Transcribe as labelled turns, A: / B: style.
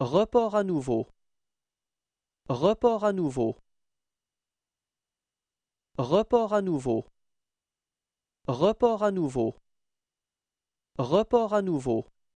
A: Report à nouveau Report à nouveau Report à nouveau Report à nouveau Report à nouveau